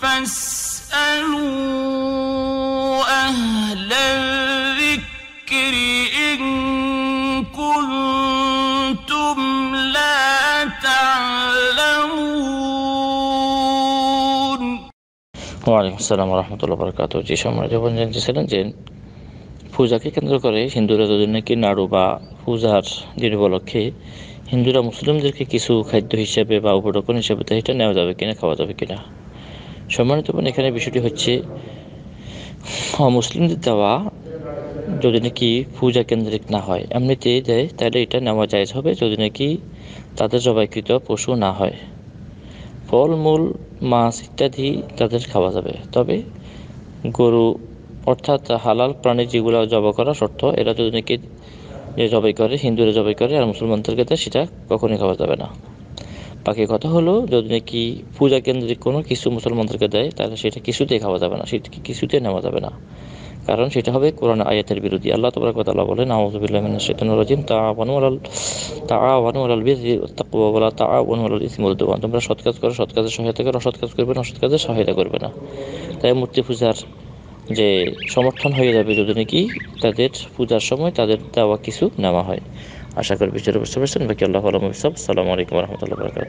فاسألوا أهل الذكر إن كنتم لا تعلمون ওয়ালাইকুম আসসালাম যে পূজাকে কেন্দ্র করে হিন্দুরা যদি নাকি নাড়ু বা পূজার দিন উপলক্ষে হিন্দুরা মুসলিমদেরকে কিছু খাদ্য হিসাবে বা উপটোকন হিসাবে এটা নেওয়া যাবে কিনা খাওয়া যাবে কিনা সম্মানিত বোন এখানে বিষয়টি হচ্ছে হ্যাঁ, মুসলিমদের দেওয়া যদি নাকি পূজা কেন্দ্রিক না হয় এমনিতে দেয় তাহলে এটা নেওয়া যায় হবে যদি নাকি তাদের জবাইকৃত পশু না হয় ফলমূল মাছ ইত্যাদি তাদের খাওয়া যাবে তবে গরু অর্থাৎ হালাল প্রাণী যেগুলো জবাই করা শর্ত এরা যদি নাকি যে জবাই করে হিন্দুরা জবাই করে আর মুসলমানদের ক্ষেত্রে সেটা কখনোই খাওয়া যাবে না বাকি কথা হলো যদি নাকি পূজা কেন্দ্রিক কোনো কিছু মুসলমানদেরকে দেয় তাহলে সেটা কিছুতেই খাওয়া যাবে না সেটা কিছুতে নেওয়া যাবে না কারণ সেটা হবে কোরআন আয়াতের বিরোধী আল্লাহ তোমার কথা বলেন বলে শাইতানির রাজিম তাআওয়ানু আলাল তাআওয়ানু আলাল বিররি ওয়াত তাকওয়া ওয়া লা আলাল ইসমি ওয়াল তোমরা সৎ কাজ করো সৎ সহায়তা করো অসৎ কাজ করবে না অসৎ সহায়তা করবে না তাই মূর্তি পূজার যে সমর্থন হয়ে যাবে যদি নাকি তাদের পূজার সময় তাদের দেওয়া কিছু নেওয়া হয় আশা করি বিষয়টা বুঝতে পারছেন বাকি আল্লাহ আলম ইসলাম আসসালামু আলাইকুম রহমতুল্লাহ বরকাত